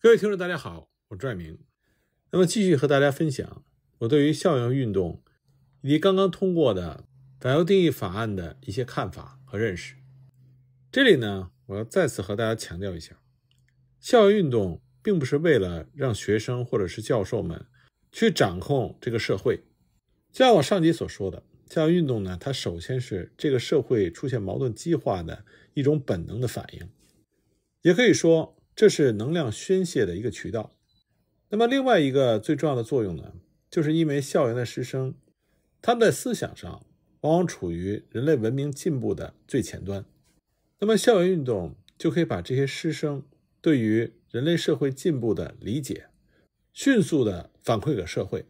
各位听众，大家好，我是朱爱明。那么，继续和大家分享我对于校园运动以及刚刚通过的反右定义法案的一些看法和认识。这里呢，我要再次和大家强调一下，校园运动并不是为了让学生或者是教授们去掌控这个社会。就像我上集所说的，校园运动呢，它首先是这个社会出现矛盾激化的一种本能的反应，也可以说。这是能量宣泄的一个渠道。那么，另外一个最重要的作用呢，就是因为校园的师生，他们在思想上往往处于人类文明进步的最前端。那么，校园运动就可以把这些师生对于人类社会进步的理解，迅速的反馈给社会。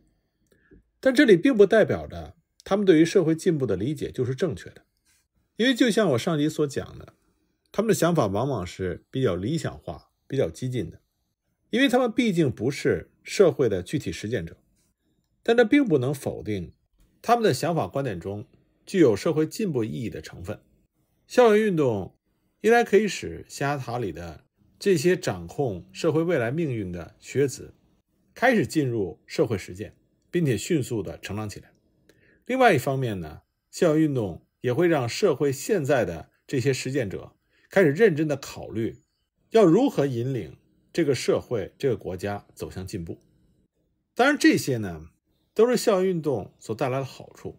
但这里并不代表着他们对于社会进步的理解就是正确的，因为就像我上集所讲的，他们的想法往往是比较理想化。比较激进的，因为他们毕竟不是社会的具体实践者，但这并不能否定他们的想法观点中具有社会进步意义的成分。校园运动应该可以使象牙塔里的这些掌控社会未来命运的学子开始进入社会实践，并且迅速的成长起来。另外一方面呢，校园运动也会让社会现在的这些实践者开始认真地考虑。要如何引领这个社会、这个国家走向进步？当然，这些呢都是校园运动所带来的好处。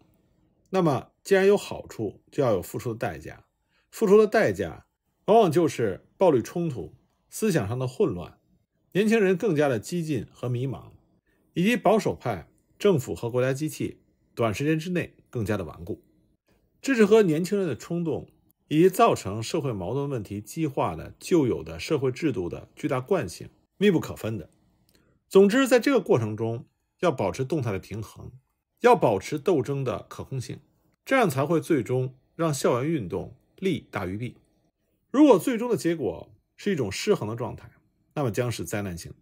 那么，既然有好处，就要有付出的代价。付出的代价，往往就是暴力冲突、思想上的混乱、年轻人更加的激进和迷茫，以及保守派政府和国家机器短时间之内更加的顽固。这是和年轻人的冲动。以及造成社会矛盾问题激化的旧有的社会制度的巨大惯性，密不可分的。总之，在这个过程中，要保持动态的平衡，要保持斗争的可控性，这样才会最终让校园运动利大于弊。如果最终的结果是一种失衡的状态，那么将是灾难性。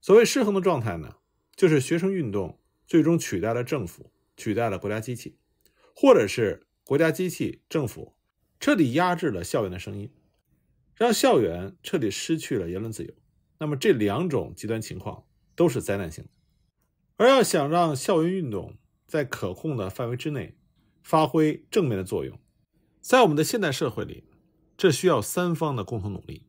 所谓失衡的状态呢，就是学生运动最终取代了政府，取代了国家机器，或者是国家机器、政府。彻底压制了校园的声音，让校园彻底失去了言论自由。那么这两种极端情况都是灾难性的。而要想让校园运动在可控的范围之内发挥正面的作用，在我们的现代社会里，这需要三方的共同努力。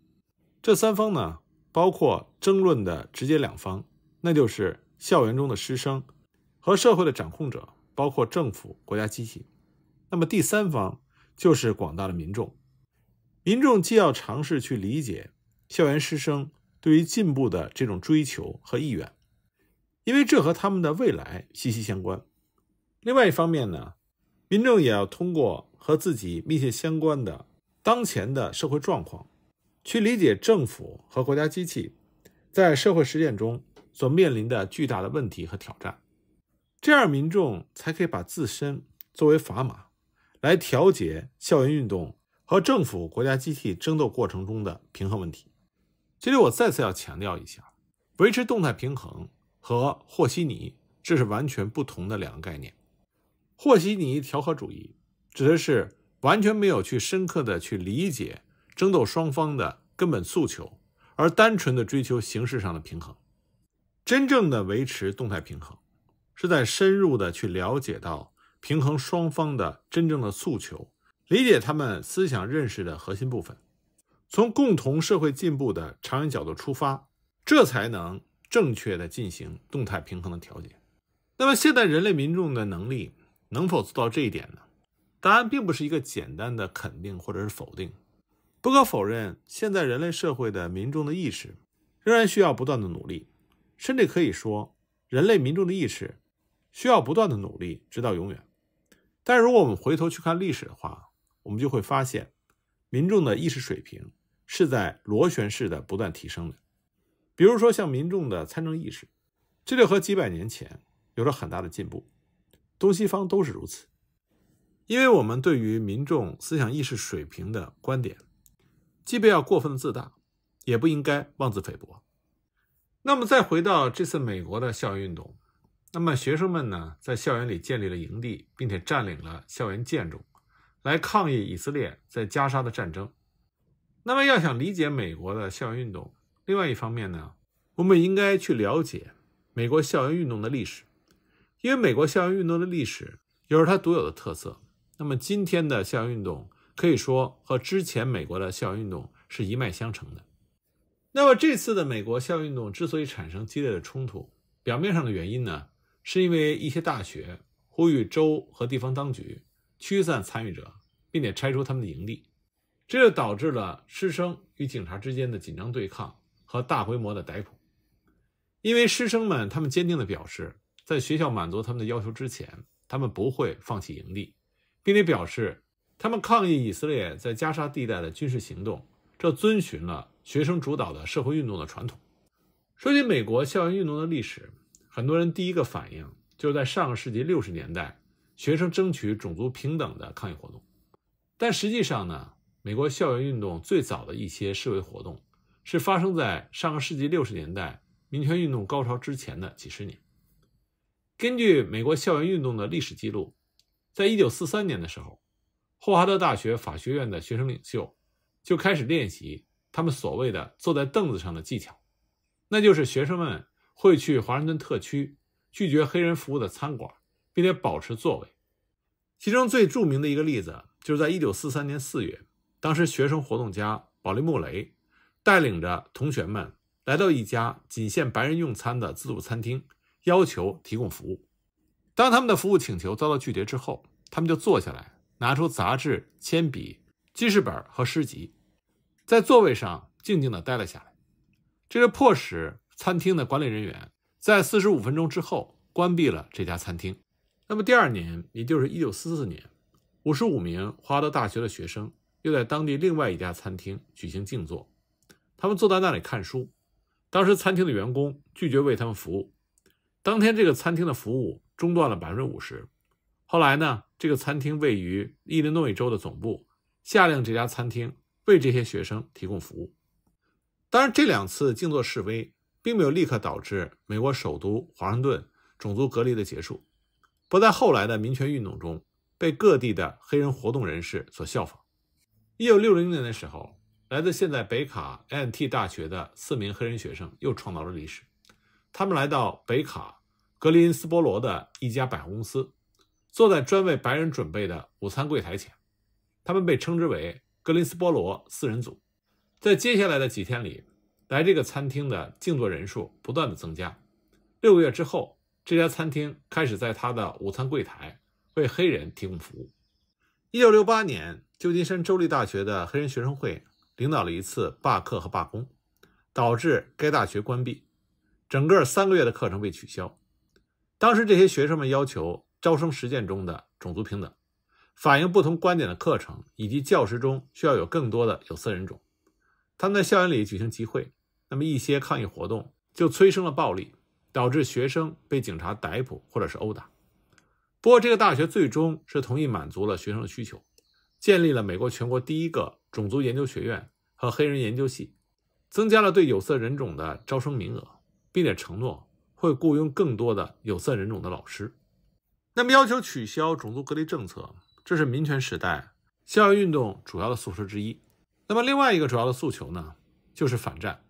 这三方呢，包括争论的直接两方，那就是校园中的师生和社会的掌控者，包括政府、国家机器。那么第三方。就是广大的民众，民众既要尝试去理解校园师生对于进步的这种追求和意愿，因为这和他们的未来息息相关。另外一方面呢，民众也要通过和自己密切相关的当前的社会状况，去理解政府和国家机器在社会实践中所面临的巨大的问题和挑战。这样，民众才可以把自身作为砝码。来调节校园运动和政府国家机器争斗过程中的平衡问题。这里我再次要强调一下，维持动态平衡和和稀泥，这是完全不同的两个概念。和稀泥调和主义指的是完全没有去深刻的去理解争斗双方的根本诉求，而单纯的追求形式上的平衡。真正的维持动态平衡，是在深入的去了解到。平衡双方的真正的诉求，理解他们思想认识的核心部分，从共同社会进步的长远角度出发，这才能正确的进行动态平衡的调节。那么，现代人类民众的能力能否做到这一点呢？答案并不是一个简单的肯定或者是否定。不可否认，现在人类社会的民众的意识仍然需要不断的努力，甚至可以说，人类民众的意识需要不断的努力直到永远。但如果我们回头去看历史的话，我们就会发现，民众的意识水平是在螺旋式的不断提升的。比如说，像民众的参政意识，这就和几百年前有了很大的进步。东西方都是如此。因为我们对于民众思想意识水平的观点，既不要过分的自大，也不应该妄自菲薄。那么，再回到这次美国的校园运动。那么学生们呢，在校园里建立了营地，并且占领了校园建筑，来抗议以色列在加沙的战争。那么要想理解美国的校园运动，另外一方面呢，我们应该去了解美国校园运动的历史，因为美国校园运动的历史有着它独有的特色。那么今天的校园运动可以说和之前美国的校园运动是一脉相承的。那么这次的美国校园运动之所以产生激烈的冲突，表面上的原因呢？是因为一些大学呼吁州和地方当局驱散参与者，并且拆除他们的营地，这就导致了师生与警察之间的紧张对抗和大规模的逮捕。因为师生们，他们坚定地表示，在学校满足他们的要求之前，他们不会放弃营地，并且表示他们抗议以色列在加沙地带的军事行动，这遵循了学生主导的社会运动的传统。说起美国校园运动的历史。很多人第一个反应就是在上个世纪六十年代学生争取种族平等的抗议活动，但实际上呢，美国校园运动最早的一些示威活动是发生在上个世纪六十年代民权运动高潮之前的几十年。根据美国校园运动的历史记录，在一九四三年的时候，霍华德大学法学院的学生领袖就开始练习他们所谓的“坐在凳子上的技巧”，那就是学生们。会去华盛顿特区拒绝黑人服务的餐馆，并且保持座位。其中最著名的一个例子，就是在一九四三年四月，当时学生活动家保利·穆雷带领着同学们来到一家仅限白人用餐的自助餐厅，要求提供服务。当他们的服务请求遭到拒绝之后，他们就坐下来，拿出杂志、铅笔、记事本和诗集，在座位上静静地待了下来。这是迫使。餐厅的管理人员在四十五分钟之后关闭了这家餐厅。那么第二年，也就是一九四四年，五十五名华德大学的学生又在当地另外一家餐厅举行静坐，他们坐在那里看书。当时餐厅的员工拒绝为他们服务，当天这个餐厅的服务中断了百分之五十。后来呢，这个餐厅位于伊利诺伊州的总部下令这家餐厅为这些学生提供服务。当然，这两次静坐示威。并没有立刻导致美国首都华盛顿种族隔离的结束，不在后来的民权运动中被各地的黑人活动人士所效仿。一九六零年的时候，来自现在北卡 A&T 大学的四名黑人学生又创造了历史。他们来到北卡格林斯波罗的一家百货公司，坐在专为白人准备的午餐柜台前。他们被称之为格林斯波罗四人组。在接下来的几天里。来这个餐厅的静坐人数不断的增加。六个月之后，这家餐厅开始在他的午餐柜台为黑人提供服务。1968年，旧金山州立大学的黑人学生会领导了一次罢课和罢工，导致该大学关闭，整个三个月的课程被取消。当时，这些学生们要求招生实践中的种族平等，反映不同观点的课程，以及教室中需要有更多的有色人种。他们在校园里举行集会。那么一些抗议活动就催生了暴力，导致学生被警察逮捕或者是殴打。不过这个大学最终是同意满足了学生的需求，建立了美国全国第一个种族研究学院和黑人研究系，增加了对有色人种的招生名额，并且承诺会雇佣更多的有色人种的老师。那么要求取消种族隔离政策，这是民权时代校园运动主要的诉求之一。那么另外一个主要的诉求呢，就是反战。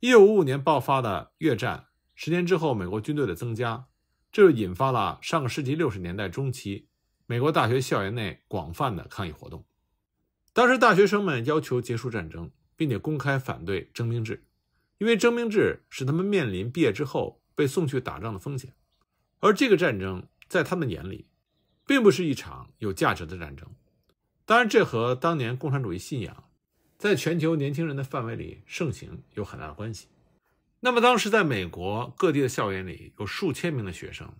一九五五年爆发的越战，十年之后美国军队的增加，这就引发了上个世纪六十年代中期美国大学校园内广泛的抗议活动。当时大学生们要求结束战争，并且公开反对征兵制，因为征兵制使他们面临毕业之后被送去打仗的风险，而这个战争在他们眼里，并不是一场有价值的战争。当然，这和当年共产主义信仰。在全球年轻人的范围里盛行有很大关系。那么，当时在美国各地的校园里，有数千名的学生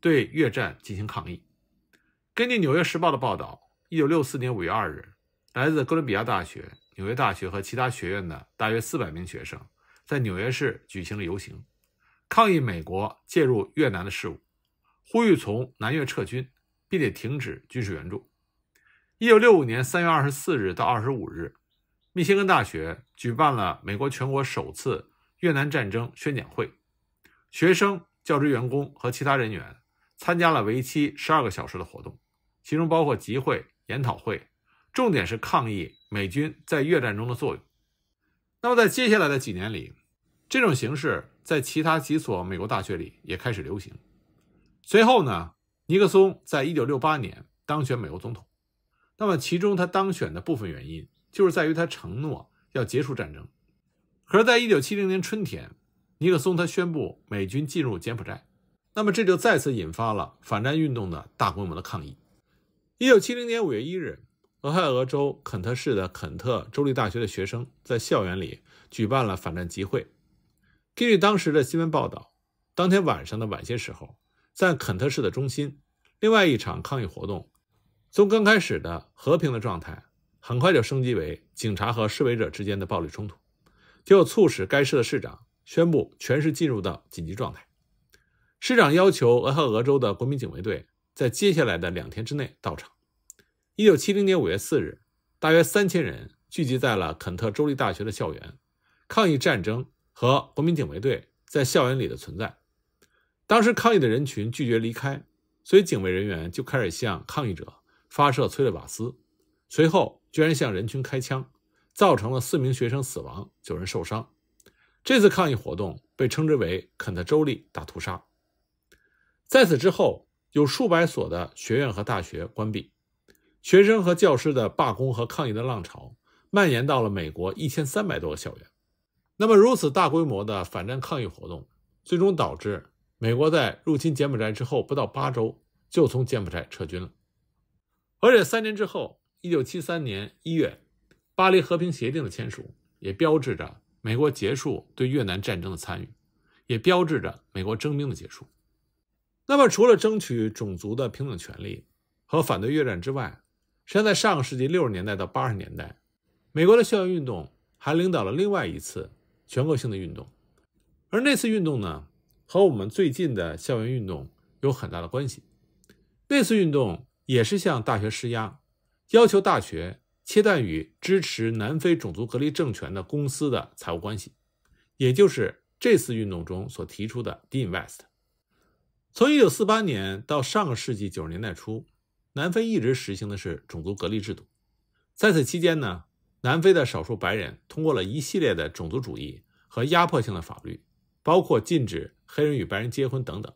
对越战进行抗议。根据《纽约时报》的报道，1964年5月2日，来自哥伦比亚大学、纽约大学和其他学院的大约400名学生在纽约市举行了游行，抗议美国介入越南的事务，呼吁从南越撤军，并且停止军事援助。1965年3月24日到25日。密歇根大学举办了美国全国首次越南战争宣讲会，学生、教职员工和其他人员参加了为期十二个小时的活动，其中包括集会、研讨会，重点是抗议美军在越战中的作用。那么，在接下来的几年里，这种形式在其他几所美国大学里也开始流行。随后呢，尼克松在1968年当选美国总统。那么，其中他当选的部分原因。就是在于他承诺要结束战争，可是，在一九七零年春天，尼克松他宣布美军进入柬埔寨，那么这就再次引发了反战运动的大规模的抗议。一九七零年五月一日，俄亥俄州肯特市的肯特州立大学的学生在校园里举办了反战集会。根据当时的新闻报道，当天晚上的晚些时候，在肯特市的中心，另外一场抗议活动从刚开始的和平的状态。很快就升级为警察和示威者之间的暴力冲突，就促使该市的市长宣布全市进入到紧急状态。市长要求俄亥俄州的国民警卫队在接下来的两天之内到场。一九七零年五月四日，大约三千人聚集在了肯特州立大学的校园，抗议战争和国民警卫队在校园里的存在。当时抗议的人群拒绝离开，所以警卫人员就开始向抗议者发射催泪瓦斯，随后。居然向人群开枪，造成了四名学生死亡，九人受伤。这次抗议活动被称之为“肯特州立大屠杀”。在此之后，有数百所的学院和大学关闭，学生和教师的罢工和抗议的浪潮蔓延到了美国一千三百多个校园。那么，如此大规模的反战抗议活动，最终导致美国在入侵柬埔寨之后不到八周就从柬埔寨撤军了，而且三年之后。一九七三年一月，巴黎和平协定的签署也标志着美国结束对越南战争的参与，也标志着美国征兵的结束。那么，除了争取种族的平等权利和反对越战之外，实际上在上个世纪六十年代到八十年代，美国的校园运动还领导了另外一次全国性的运动，而那次运动呢，和我们最近的校园运动有很大的关系。那次运动也是向大学施压。要求大学切断与支持南非种族隔离政权的公司的财务关系，也就是这次运动中所提出的 “deinvest”。从一九四八年到上个世纪九十年代初，南非一直实行的是种族隔离制度。在此期间呢，南非的少数白人通过了一系列的种族主义和压迫性的法律，包括禁止黑人与白人结婚等等，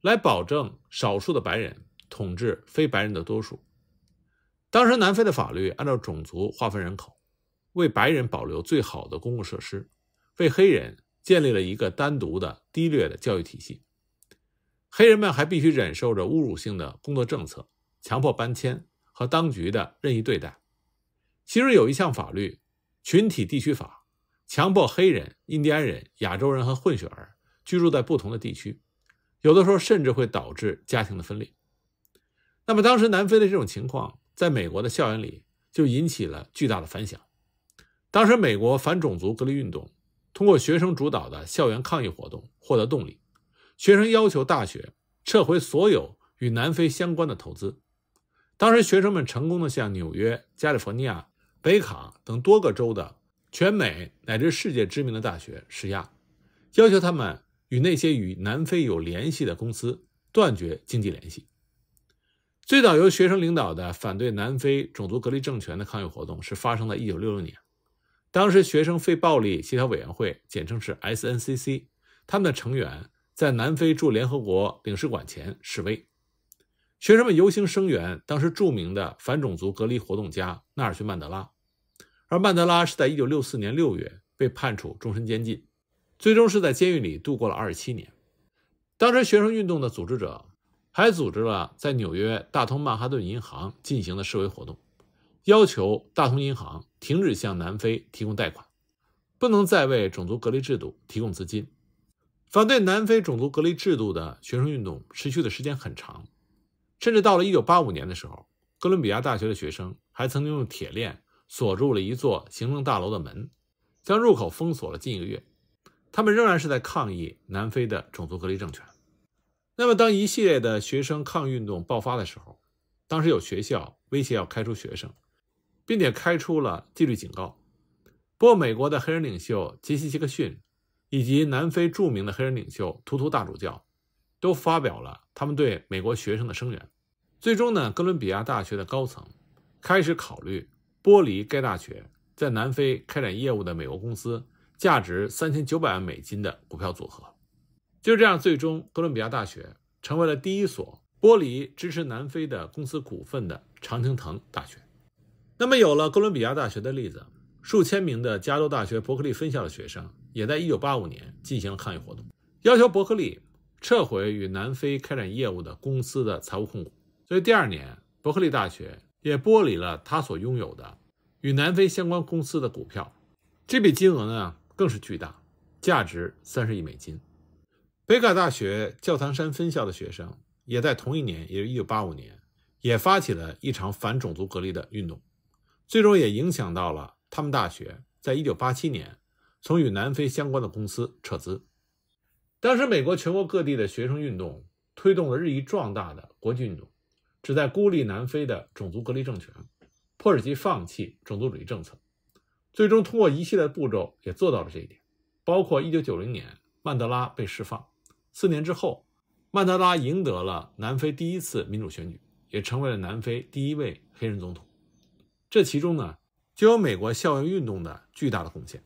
来保证少数的白人统治非白人的多数。当时南非的法律按照种族划分人口，为白人保留最好的公共设施，为黑人建立了一个单独的低劣的教育体系。黑人们还必须忍受着侮辱性的工作政策、强迫搬迁和当局的任意对待。其中有一项法律——群体地区法，强迫黑人、印第安人、亚洲人和混血儿居住在不同的地区，有的时候甚至会导致家庭的分裂。那么当时南非的这种情况。在美国的校园里，就引起了巨大的反响。当时，美国反种族隔离运动通过学生主导的校园抗议活动获得动力。学生要求大学撤回所有与南非相关的投资。当时，学生们成功的向纽约、加利福尼亚、北卡等多个州的全美乃至世界知名的大学施压，要求他们与那些与南非有联系的公司断绝经济联系。最早由学生领导的反对南非种族隔离政权的抗议活动是发生在1966年。当时，学生非暴力协调委员会，简称是 SNCC，他们的成员在南非驻联合国领事馆前示威。学生们游行声援当时著名的反种族隔离活动家纳尔逊·曼德拉，而曼德拉是在1964年6月被判处终身监禁，最终是在监狱里度过了27年。当时，学生运动的组织者。还组织了在纽约大通曼哈顿银行进行的示威活动，要求大通银行停止向南非提供贷款，不能再为种族隔离制度提供资金。反对南非种族隔离制度的学生运动持续的时间很长，甚至到了1985年的时候，哥伦比亚大学的学生还曾经用铁链锁住了一座行政大楼的门，将入口封锁了近一个月。他们仍然是在抗议南非的种族隔离政权。那么，当一系列的学生抗运动爆发的时候，当时有学校威胁要开除学生，并且开出了纪律警告。不过，美国的黑人领袖杰西·杰克逊以及南非著名的黑人领袖图图大主教都发表了他们对美国学生的声援。最终呢，哥伦比亚大学的高层开始考虑剥离该大学在南非开展业务的美国公司价值三千九百万美金的股票组合。就这样，最终哥伦比亚大学成为了第一所剥离支持南非的公司股份的常青藤大学。那么，有了哥伦比亚大学的例子，数千名的加州大学伯克利分校的学生也在一九八五年进行了抗议活动，要求伯克利撤回与南非开展业务的公司的财务控股。所以，第二年，伯克利大学也剥离了他所拥有的与南非相关公司的股票。这笔金额呢，更是巨大，价值三十亿美金。北卡大学教堂山分校的学生也在同一年，也是一九八五年，也发起了一场反种族隔离的运动，最终也影响到了他们大学。在一九八七年，从与南非相关的公司撤资。当时，美国全国各地的学生运动推动了日益壮大的国际运动，旨在孤立南非的种族隔离政权，迫使其放弃种族主义政策。最终，通过一系列步骤，也做到了这一点，包括一九九零年曼德拉被释放。四年之后，曼德拉赢得了南非第一次民主选举，也成为了南非第一位黑人总统。这其中呢，就有美国校园运动的巨大的贡献。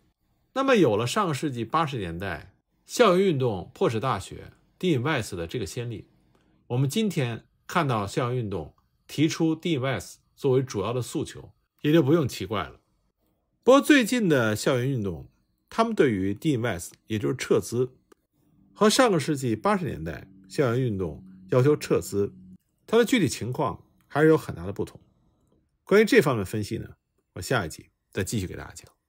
那么，有了上个世纪八十年代校园运动迫使大学 d i v i c e 的这个先例，我们今天看到校园运动提出 d i v i c e 作为主要的诉求，也就不用奇怪了。不过，最近的校园运动，他们对于 d i v i c e 也就是撤资。和上个世纪八十年代校园运动要求撤资，它的具体情况还是有很大的不同。关于这方面分析呢，我下一集再继续给大家讲。